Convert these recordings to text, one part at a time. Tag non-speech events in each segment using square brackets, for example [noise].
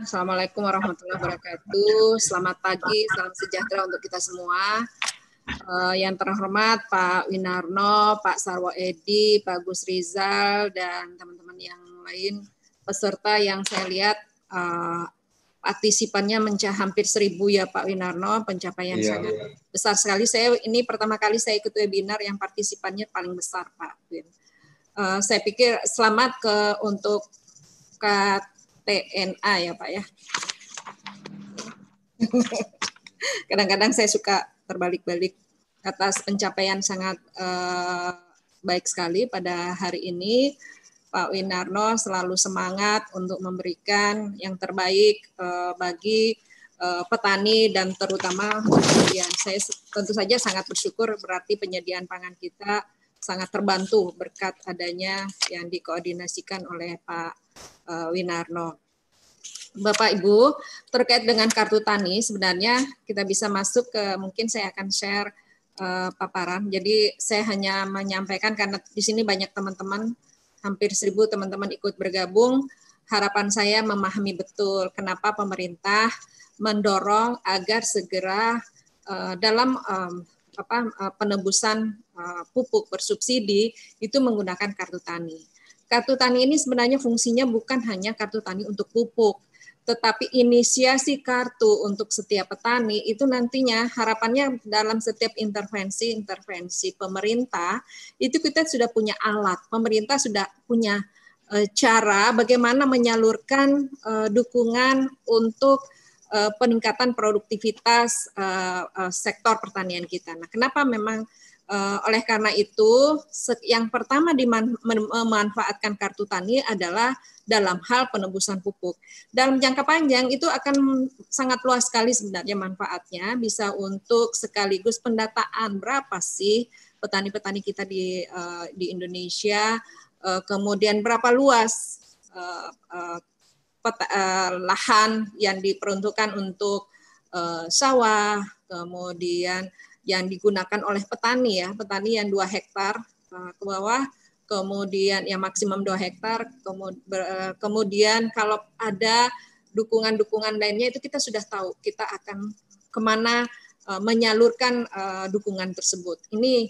Assalamualaikum warahmatullahi wabarakatuh. Selamat pagi, salam sejahtera untuk kita semua. Uh, yang terhormat Pak Winarno, Pak Sarwo Edi, Pak Gus Rizal, dan teman-teman yang lain peserta yang saya lihat uh, partisipannya mencapai hampir seribu ya Pak Winarno, pencapaian iya, sangat besar sekali. Saya ini pertama kali saya ikut webinar yang partisipannya paling besar Pak Win. Uh, saya pikir selamat ke untuk KTNA ya Pak ya. [laughs] Kadang-kadang saya suka terbalik-balik atas pencapaian sangat uh, baik sekali pada hari ini. Pak Winarno selalu semangat untuk memberikan yang terbaik eh, bagi eh, petani dan terutama penyediaan. Saya tentu saja sangat bersyukur berarti penyediaan pangan kita sangat terbantu berkat adanya yang dikoordinasikan oleh Pak eh, Winarno. Bapak Ibu, terkait dengan kartu tani sebenarnya kita bisa masuk ke mungkin saya akan share uh, paparan. Jadi saya hanya menyampaikan karena di sini banyak teman-teman hampir seribu teman-teman ikut bergabung. Harapan saya memahami betul kenapa pemerintah mendorong agar segera uh, dalam um, apa, uh, penebusan uh, pupuk bersubsidi itu menggunakan kartu tani. Kartu tani ini sebenarnya fungsinya bukan hanya kartu tani untuk pupuk, tetapi inisiasi kartu untuk setiap petani itu nantinya harapannya dalam setiap intervensi-intervensi pemerintah itu kita sudah punya alat, pemerintah sudah punya eh, cara bagaimana menyalurkan eh, dukungan untuk eh, peningkatan produktivitas sektor pertanian kita. Nah, kenapa memang Eh, oleh karena itu, yang pertama memanfaatkan kartu tani adalah dalam hal penebusan pupuk. Dalam jangka panjang itu akan sangat luas sekali sebenarnya manfaatnya, bisa untuk sekaligus pendataan berapa sih petani-petani kita di eh, di Indonesia, eh, kemudian berapa luas peta, lahan yang diperuntukkan untuk sawah, kemudian yang digunakan oleh petani ya, petani yang dua hektar eh, ke bawah, kemudian yang maksimum dua hektar, eh, kemudian, kalau ada dukungan-dukungan lainnya itu kita sudah tahu kita akan kemana eh, menyalurkan dukungan tersebut. Ini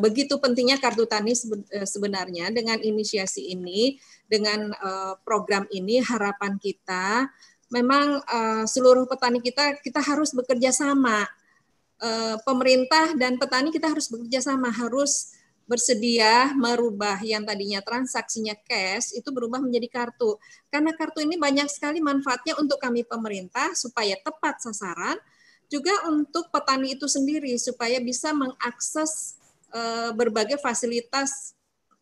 begitu pentingnya kartu tani sebenarnya dengan inisiasi ini, dengan program ini harapan kita memang uh, seluruh petani kita kita harus bekerja sama uh, pemerintah dan petani kita harus bekerja sama harus bersedia merubah yang tadinya transaksinya cash itu berubah menjadi kartu karena kartu ini banyak sekali manfaatnya untuk kami pemerintah supaya tepat sasaran juga untuk petani itu sendiri supaya bisa mengakses uh, berbagai fasilitas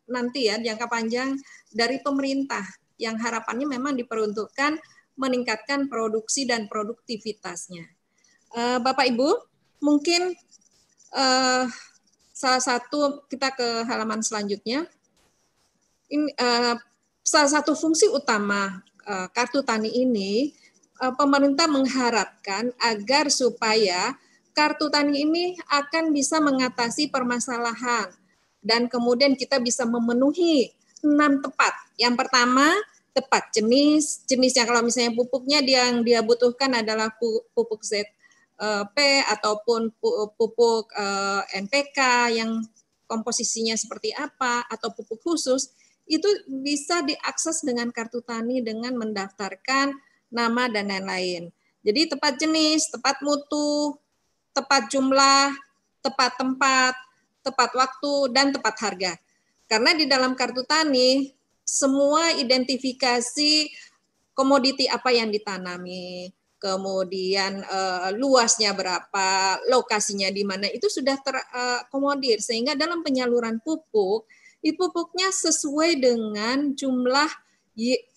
nanti ya jangka panjang dari pemerintah yang harapannya memang diperuntukkan meningkatkan produksi dan produktivitasnya. Uh, Bapak Ibu, mungkin uh, salah satu kita ke halaman selanjutnya. Ini, uh, salah satu fungsi utama uh, kartu tani ini, uh, pemerintah mengharapkan agar supaya kartu tani ini akan bisa mengatasi permasalahan dan kemudian kita bisa memenuhi enam tepat. Yang pertama, tepat jenis jenisnya kalau misalnya pupuknya yang dia butuhkan adalah pupuk ZP eh, ataupun pupuk eh, NPK yang komposisinya seperti apa atau pupuk khusus itu bisa diakses dengan kartu tani dengan mendaftarkan nama dan lain-lain. Jadi tepat jenis, tepat mutu, tepat jumlah, tepat tempat, tepat waktu dan tepat harga. Karena di dalam kartu tani semua identifikasi komoditi apa yang ditanami, kemudian uh, luasnya berapa, lokasinya di mana itu sudah terakomodir eh, uh, sehingga dalam penyaluran pupuk itu pupuknya sesuai dengan jumlah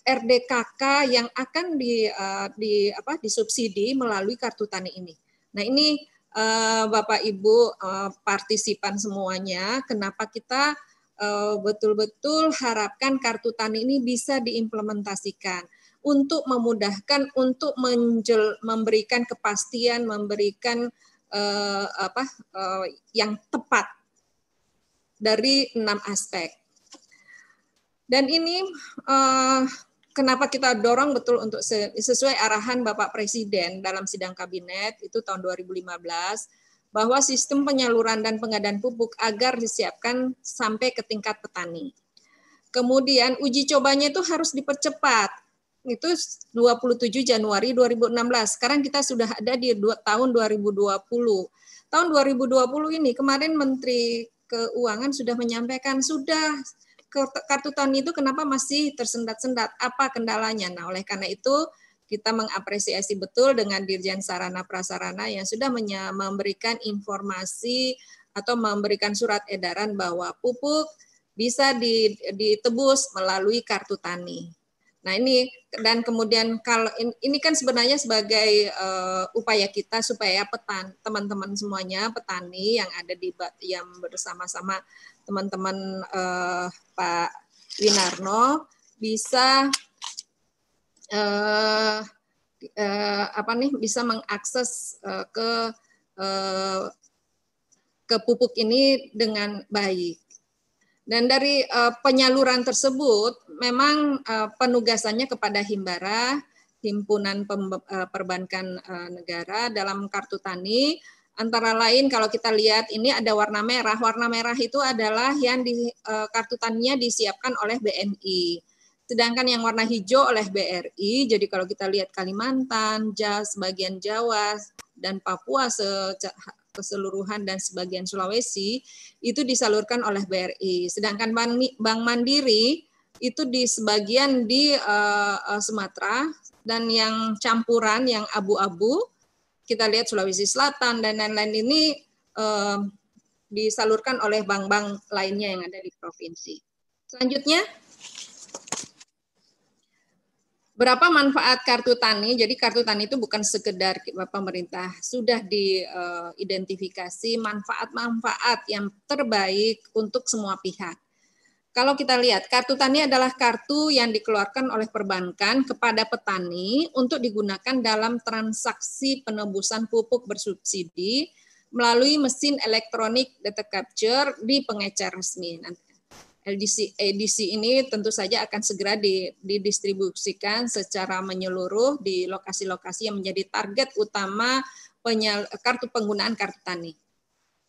RDKK yang akan di, uh, di apa disubsidi melalui kartu tani ini. Nah ini uh, Bapak Ibu uh, partisipan semuanya, kenapa kita Eh, betul-betul harapkan kartu tani ini bisa diimplementasikan untuk memudahkan untuk menjel, memberikan kepastian memberikan uh, apa uh, yang tepat dari enam aspek dan ini uh, kenapa kita dorong betul untuk sesuai arahan Bapak Presiden dalam sidang kabinet itu tahun 2015 bahwa sistem penyaluran dan pengadaan pupuk agar disiapkan sampai ke tingkat petani. Kemudian uji cobanya itu harus dipercepat. Itu 27 Januari 2016. Sekarang kita sudah ada di tahun 2020. Tahun 2020 ini kemarin Menteri Keuangan sudah menyampaikan sudah kartu tani itu kenapa masih tersendat-sendat? Apa kendalanya? Nah, oleh karena itu kita mengapresiasi betul dengan Dirjen Sarana Prasarana yang sudah memberikan informasi atau memberikan surat edaran bahwa pupuk bisa ditebus melalui kartu tani. Nah ini dan kemudian kalau ini kan sebenarnya sebagai uh, upaya kita supaya petan teman-teman semuanya petani yang ada di yang bersama-sama teman-teman uh, Pak Winarno bisa uh, uh, apa nih bisa mengakses uh, ke uh, ke pupuk ini dengan baik. Dan dari uh, penyaluran tersebut memang uh, penugasannya kepada Himbara, Himpunan Pem Perbankan uh, Negara dalam kartu tani antara lain kalau kita lihat ini ada warna merah. Warna merah itu adalah yang di uh, kartu taninya disiapkan oleh BNI. Sedangkan yang warna hijau oleh BRI, jadi kalau kita lihat Kalimantan, Jawa, sebagian Jawa, dan Papua keseluruhan dan sebagian Sulawesi, itu disalurkan oleh BRI. Sedangkan Bank Mandiri itu di sebagian di uh, Sumatera, dan yang campuran, yang abu-abu, kita lihat Sulawesi Selatan, dan lain-lain ini uh, disalurkan oleh bank-bank lainnya yang ada di provinsi. Selanjutnya, berapa manfaat kartu tani? Jadi kartu tani itu bukan sekedar pemerintah sudah diidentifikasi eh, manfaat-manfaat yang terbaik untuk semua pihak. Kalau kita lihat, kartu tani adalah kartu yang dikeluarkan oleh perbankan kepada petani untuk digunakan dalam transaksi penebusan pupuk bersubsidi melalui mesin elektronik data capture di pengecer resmi. LDC EDC ini tentu saja akan segera didistribusikan secara menyeluruh di lokasi-lokasi yang menjadi target utama penyal, kartu penggunaan kartu tani.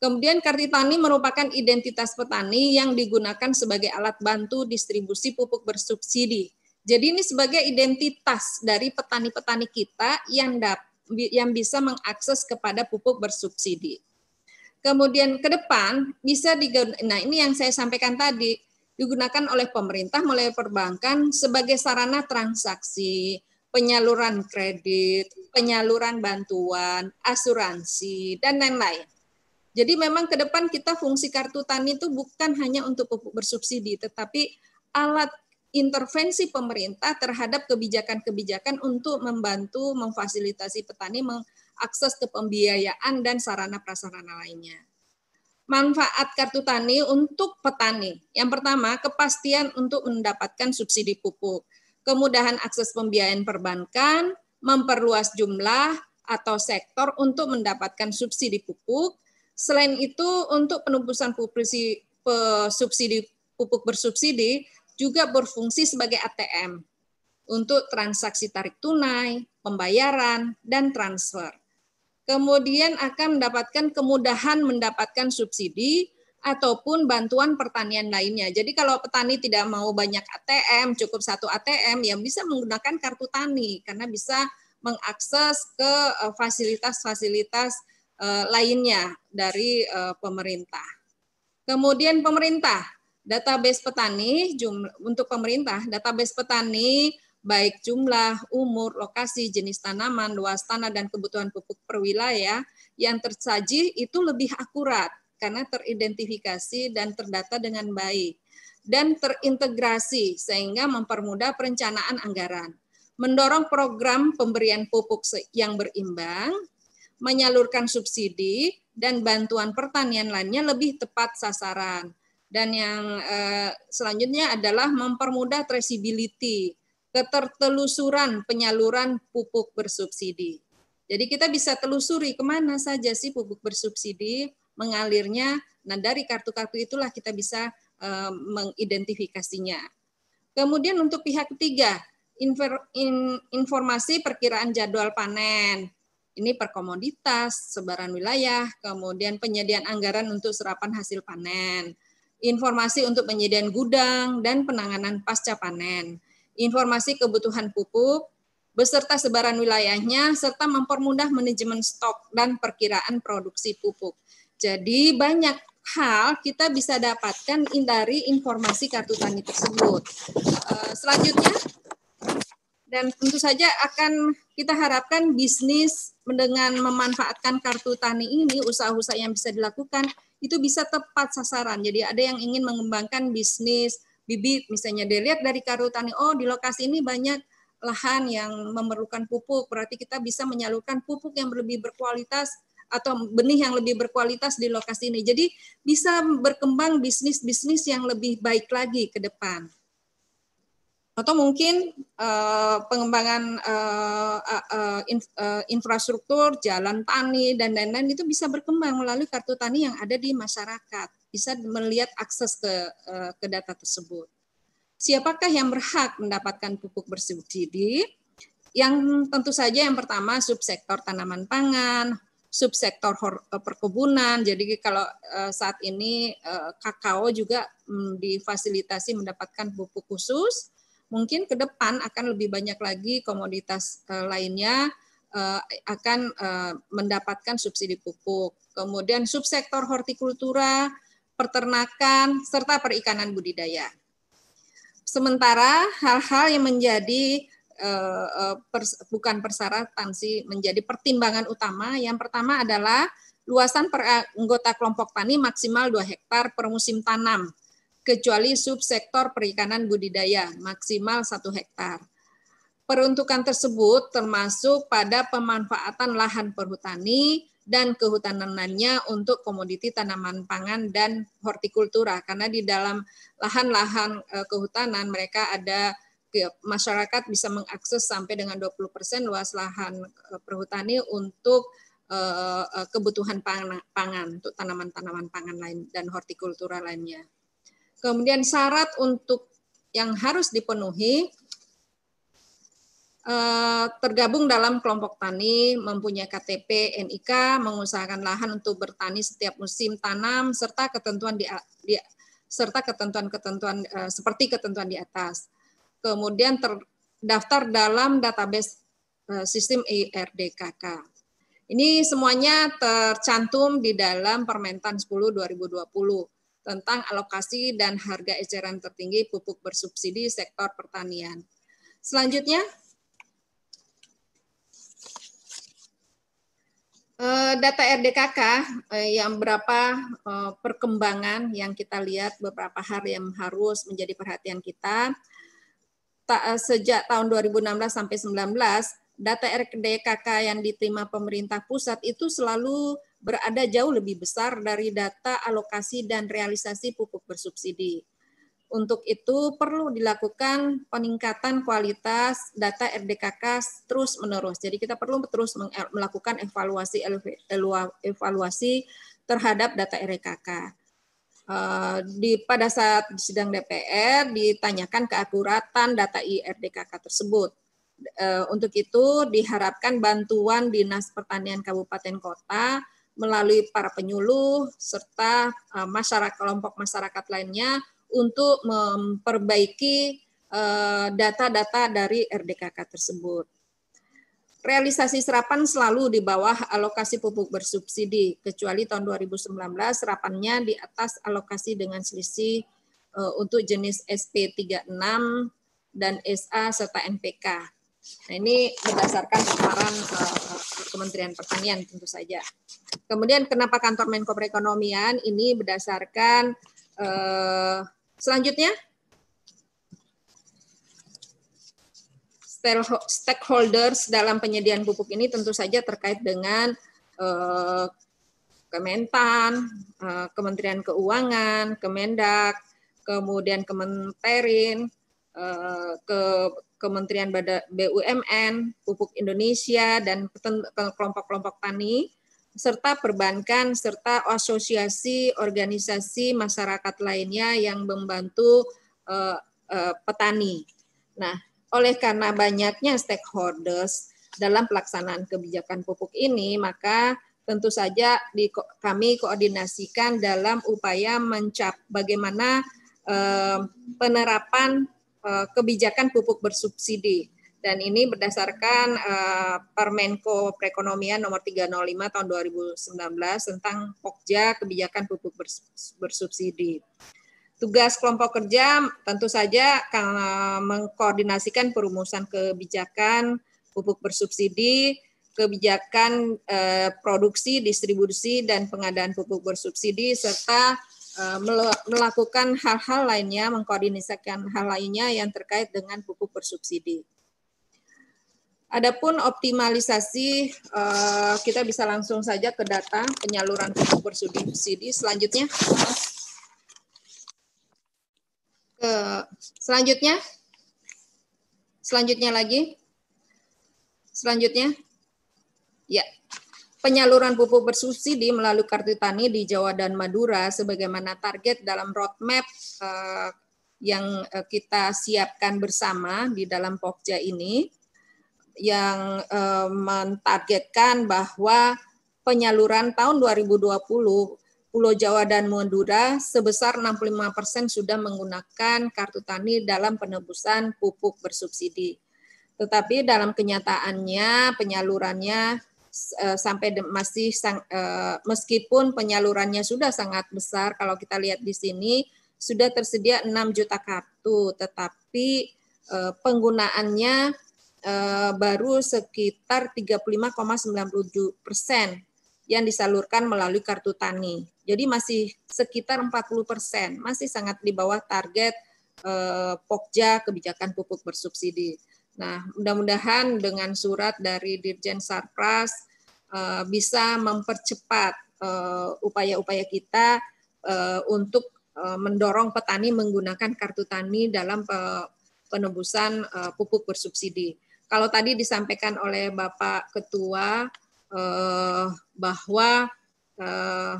Kemudian kartu tani merupakan identitas petani yang digunakan sebagai alat bantu distribusi pupuk bersubsidi. Jadi ini sebagai identitas dari petani-petani kita yang dapat yang bisa mengakses kepada pupuk bersubsidi. Kemudian ke depan bisa digunakan, nah ini yang saya sampaikan tadi, digunakan oleh pemerintah mulai perbankan sebagai sarana transaksi, penyaluran kredit, penyaluran bantuan, asuransi, dan lain-lain. Jadi memang ke depan kita fungsi kartu tani itu bukan hanya untuk pupuk bersubsidi, tetapi alat intervensi pemerintah terhadap kebijakan-kebijakan untuk membantu memfasilitasi petani akses ke pembiayaan, dan sarana-prasarana lainnya. Manfaat kartu tani untuk petani. Yang pertama, kepastian untuk mendapatkan subsidi pupuk. Kemudahan akses pembiayaan perbankan, memperluas jumlah atau sektor untuk mendapatkan subsidi pupuk. Selain itu, untuk pupusi, pe, subsidi pupuk bersubsidi juga berfungsi sebagai ATM untuk transaksi tarik tunai, pembayaran, dan transfer kemudian akan mendapatkan kemudahan mendapatkan subsidi ataupun bantuan pertanian lainnya. Jadi kalau petani tidak mau banyak ATM, cukup satu ATM, yang bisa menggunakan kartu tani karena bisa mengakses ke eh, fasilitas-fasilitas eh, lainnya dari eh, pemerintah. Kemudian pemerintah, database petani untuk pemerintah, database petani baik jumlah, umur, lokasi, jenis tanaman, luas tanah, dan kebutuhan pupuk per wilayah yang tersaji itu lebih akurat karena teridentifikasi dan terdata dengan baik dan terintegrasi sehingga mempermudah perencanaan anggaran. Mendorong program pemberian pupuk yang berimbang, menyalurkan subsidi dan bantuan pertanian lainnya lebih tepat sasaran. Dan yang eh, selanjutnya adalah mempermudah traceability ketertelusuran penyaluran pupuk bersubsidi. Jadi kita bisa telusuri kemana saja sih pupuk bersubsidi mengalirnya. Nah dari kartu-kartu itulah kita bisa eh, mengidentifikasinya. Kemudian untuk pihak ketiga, informasi perkiraan jadwal panen. Ini perkomoditas, sebaran wilayah, kemudian penyediaan anggaran untuk serapan hasil panen, informasi untuk penyediaan gudang, dan penanganan pasca panen informasi kebutuhan pupuk, beserta sebaran wilayahnya, serta mempermudah manajemen stok dan perkiraan produksi pupuk. Jadi banyak hal kita bisa dapatkan dari informasi kartu tani tersebut. Eh, selanjutnya, dan tentu saja akan kita harapkan bisnis dengan memanfaatkan kartu tani ini, usaha-usaha yang bisa dilakukan itu bisa tepat sasaran. Jadi ada yang ingin mengembangkan bisnis bibit misalnya dilihat dari tani oh di lokasi ini banyak lahan yang memerlukan pupuk berarti kita bisa menyalurkan pupuk yang lebih berkualitas atau benih yang lebih berkualitas di lokasi ini. Jadi bisa berkembang bisnis-bisnis yang lebih baik lagi ke depan. Atau mungkin uh, pengembangan uh, eh, uh, in, uh, eh, infrastruktur, jalan tani dan lain-lain itu bisa berkembang melalui kartu tani yang ada di masyarakat bisa melihat akses ke eh, ke data tersebut. Siapakah yang berhak mendapatkan pupuk bersubsidi? Yang tentu saja yang pertama subsektor tanaman pangan, subsektor eh, perkebunan. Jadi kalau eh, saat ini kakao juga mm, difasilitasi mendapatkan pupuk khusus, mungkin ke depan akan lebih banyak lagi komoditas lainnya akan mendapatkan subsidi pupuk. Kemudian subsektor hortikultura peternakan, serta perikanan budidaya. Sementara hal-hal yang menjadi eh, eh, pers, bukan persyaratan sih menjadi pertimbangan utama yang pertama adalah luasan per anggota kelompok tani maksimal 2 hektar per musim tanam kecuali subsektor perikanan budidaya maksimal 1 hektar. Peruntukan tersebut termasuk pada pemanfaatan lahan perhutani, dan kehutanannya untuk komoditi tanaman pangan dan hortikultura karena di dalam lahan-lahan e, kehutanan mereka ada masyarakat bisa mengakses sampai dengan 20% luas lahan e, perhutani untuk e, kebutuhan pangan untuk tanaman-tanaman pangan lain dan hortikultura lainnya. Kemudian syarat untuk yang harus dipenuhi Eh, tergabung dalam kelompok tani, mempunyai KTP NIK, mengusahakan lahan untuk bertani setiap musim tanam serta ketentuan di, di serta ketentuan-ketentuan eh, seperti ketentuan di atas. Kemudian terdaftar dalam database eh, sistem IRDKK. Ini semuanya tercantum di dalam Permentan 10 2020 tentang alokasi dan harga eceran tertinggi pupuk bersubsidi sektor pertanian. Selanjutnya, Eh, data RDKK eh, yang berapa eh, perkembangan yang kita lihat beberapa hari yang harus menjadi perhatian kita sejak tahun 2016 sampai 19 data RDKK yang diterima pemerintah pusat itu selalu berada jauh lebih besar dari data alokasi dan realisasi pupuk bersubsidi. Untuk itu perlu dilakukan peningkatan kualitas data RDKK terus menerus. Jadi kita perlu terus melakukan evaluasi evaluasi terhadap data RDKK. Eh, di pada saat sidang DPR ditanyakan keakuratan data IRDKK tersebut. Eh, untuk itu diharapkan bantuan Dinas Pertanian Kabupaten Kota melalui para penyuluh serta eh, masyarakat kelompok masyarakat lainnya untuk memperbaiki eh, data-data dari RDKK tersebut. Realisasi serapan selalu di bawah alokasi pupuk bersubsidi, kecuali tahun 2019 serapannya di atas alokasi dengan selisih eh, untuk jenis SP36 dan SA serta NPK. Nah, ini berdasarkan paparan eh, Kementerian Pertanian tentu saja. Kemudian kenapa kantor Menko Perekonomian ini berdasarkan uh, Selanjutnya, stakeholders dalam penyediaan pupuk ini tentu saja terkait dengan eh, Kementan, eh, Kementerian Keuangan, Kemendak, kemudian Kementerin, eh, ke Kementerian BUMN, Pupuk Indonesia, dan kelompok-kelompok tani serta perbankan serta asosiasi organisasi masyarakat lainnya yang membantu uh, uh, petani. Nah, oleh karena banyaknya stakeholders dalam pelaksanaan kebijakan pupuk ini, maka tentu saja di, kami koordinasikan dalam upaya mencap bagaimana uh, penerapan uh, kebijakan pupuk bersubsidi dan ini berdasarkan uh, Permenko Perekonomian nomor 305 tahun 2019 tentang Pokja kebijakan pupuk bersubsidi. Tugas kelompok kerja tentu saja mengkoordinasikan perumusan kebijakan pupuk bersubsidi, kebijakan uh, produksi, distribusi dan pengadaan pupuk bersubsidi serta eh, melakukan hal-hal lainnya, mengkoordinasikan hal lainnya yang terkait dengan pupuk bersubsidi. Adapun optimalisasi, eh, kita bisa langsung saja ke data penyaluran pupuk bersubsidi selanjutnya. Ke, selanjutnya, selanjutnya lagi, selanjutnya, ya. Penyaluran pupuk bersubsidi melalui kartu tani di Jawa dan Madura sebagaimana target dalam roadmap eh, yang eh, kita siapkan bersama di dalam POKJA ini yang eh, mentargetkan bahwa penyaluran tahun 2020 Pulau Jawa dan Madura sebesar 65 persen sudah menggunakan kartu tani dalam penebusan pupuk bersubsidi. Tetapi dalam kenyataannya penyalurannya eh, sampai masih sang, eh, meskipun penyalurannya sudah sangat besar kalau kita lihat di sini sudah tersedia 6 juta kartu tetapi eh, penggunaannya Eh, baru sekitar 35,97 persen yang disalurkan melalui kartu tani. Jadi masih sekitar 40 persen, masih sangat di bawah target eh, POKJA kebijakan pupuk bersubsidi. Nah, mudah-mudahan dengan surat dari Dirjen Sarpras eh, bisa mempercepat upaya-upaya kita untuk mendorong petani menggunakan kartu tani dalam penebusan pupuk bersubsidi kalau tadi disampaikan oleh Bapak Ketua eh, bahwa eh,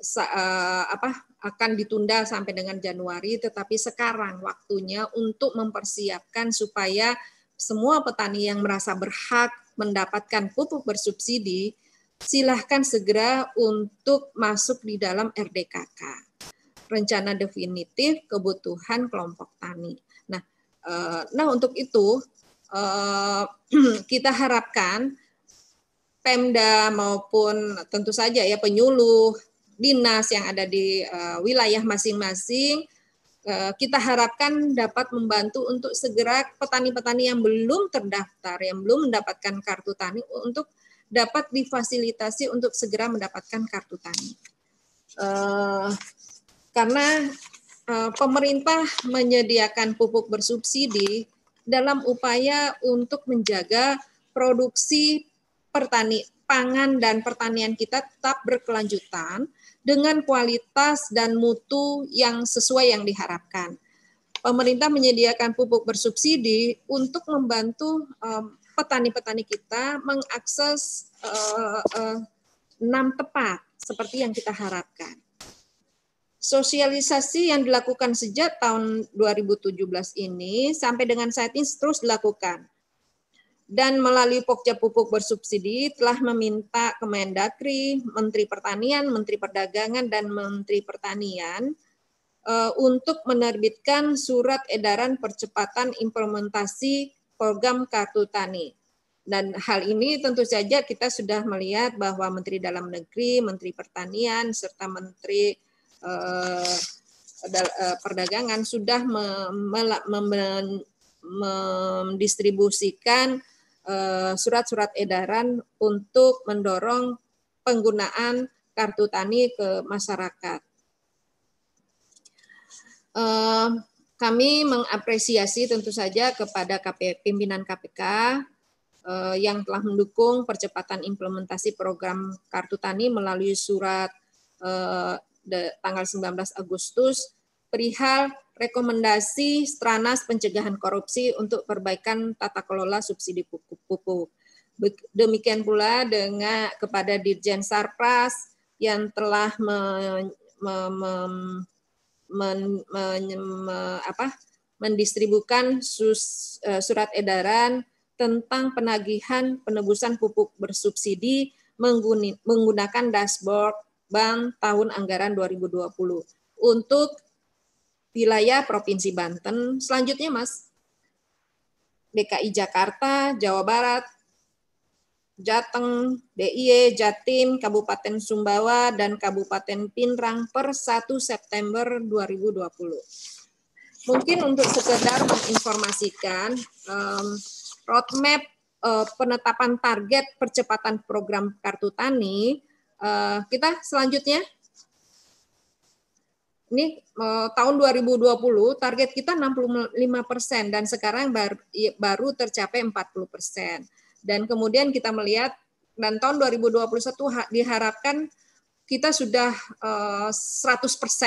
sa, eh, apa akan ditunda sampai dengan Januari, tetapi sekarang waktunya untuk mempersiapkan supaya semua petani yang merasa berhak mendapatkan pupuk bersubsidi silahkan segera untuk masuk di dalam RDKK rencana definitif kebutuhan kelompok tani. Nah, eh, nah untuk itu eh, [clears throat] kita harapkan Pemda maupun tentu saja ya penyuluh dinas yang ada di eh, wilayah masing-masing eh, kita harapkan dapat membantu untuk segera petani-petani yang belum terdaftar, yang belum mendapatkan kartu tani untuk dapat difasilitasi untuk segera mendapatkan kartu tani. Uh, karena uh, pemerintah menyediakan pupuk bersubsidi dalam upaya untuk menjaga produksi pertani pangan dan pertanian kita tetap berkelanjutan dengan kualitas dan mutu yang sesuai yang diharapkan. Pemerintah menyediakan pupuk bersubsidi untuk membantu petani-petani um, kita mengakses uh, uh, enam tepat seperti yang kita harapkan. Sosialisasi yang dilakukan sejak tahun 2017 ini sampai dengan saat ini terus dilakukan. Dan melalui Pokja Pupuk Bersubsidi telah meminta Kemendagri, Menteri Pertanian, Menteri Perdagangan, dan Menteri Pertanian eh, untuk menerbitkan surat edaran percepatan implementasi program Kartu Tani. Dan hal ini tentu saja kita sudah melihat bahwa Menteri Dalam Negeri, Menteri Pertanian, serta Menteri Eh, eh, perdagangan sudah mendistribusikan eh, surat-surat edaran untuk mendorong penggunaan kartu tani ke masyarakat. Kami mengapresiasi tentu saja kepada pimpinan KPK yang telah mendukung percepatan implementasi program kartu tani melalui surat tanggal 19 Agustus perihal rekomendasi Stranas Pencegahan Korupsi untuk perbaikan tata kelola subsidi pupuk. Demikian pula dengan kepada Dirjen Sarpras yang telah mendistribusikan men, me, me, me, apa, mendistribukan sus, e, surat edaran tentang penagihan penebusan pupuk bersubsidi menggunakan dashboard Bank tahun anggaran 2020 untuk wilayah Provinsi Banten. Selanjutnya Mas, DKI Jakarta, Jawa Barat, Jateng, DIY, e, Jatim, Kabupaten Sumbawa, dan Kabupaten Pinrang per 1 September 2020. Mungkin untuk sekedar menginformasikan um, roadmap uh, penetapan target percepatan program kartu tani Eh, kita selanjutnya. Ini uh, tahun 2020 target kita 65 persen dan sekarang baru, baru tercapai 40 persen. Dan kemudian kita melihat dan tahun 2021 diharapkan kita sudah 100%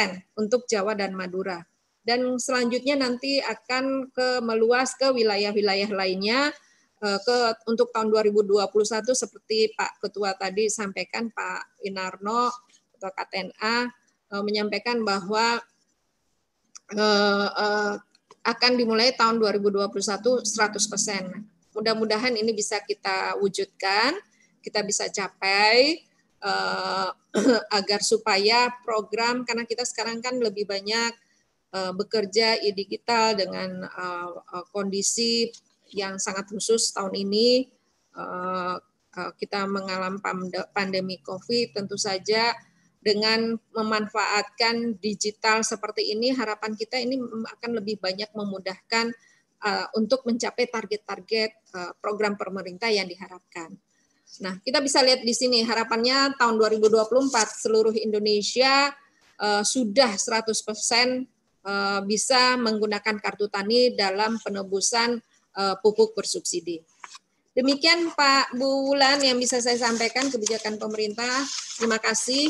eh, untuk Jawa dan Madura. Dan selanjutnya nanti akan ke meluas ke wilayah-wilayah lainnya Eh, ke untuk tahun 2021 seperti Pak Ketua tadi sampaikan Pak Inarno Ketua KTNA eh, menyampaikan bahwa eh, akan dimulai tahun 2021 100%. Mudah-mudahan ini bisa kita wujudkan, kita bisa capai [clears throat] agar supaya program karena kita sekarang kan lebih banyak bekerja e-digital dengan kondisi yang sangat khusus tahun ini eh, eh, kita mengalami pandemi COVID, tentu saja dengan memanfaatkan digital seperti ini, harapan kita ini akan lebih banyak memudahkan eh, untuk mencapai target-target program pemerintah yang diharapkan. Nah, kita bisa lihat di sini harapannya tahun 2024 seluruh Indonesia sudah 100% bisa menggunakan kartu tani dalam penebusan uh, pupuk bersubsidi. Demikian Pak Bulan yang bisa saya sampaikan kebijakan pemerintah. Terima kasih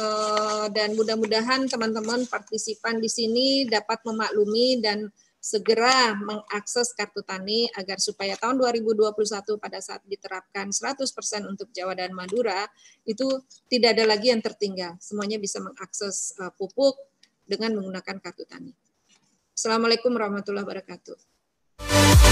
eh, dan mudah-mudahan teman-teman partisipan di sini dapat memaklumi dan segera mengakses kartu tani agar supaya tahun 2021 pada saat diterapkan 100% untuk Jawa dan Madura itu tidak ada lagi yang tertinggal. Semuanya bisa mengakses eh, pupuk dengan menggunakan kartu tani. Assalamualaikum warahmatullahi wabarakatuh.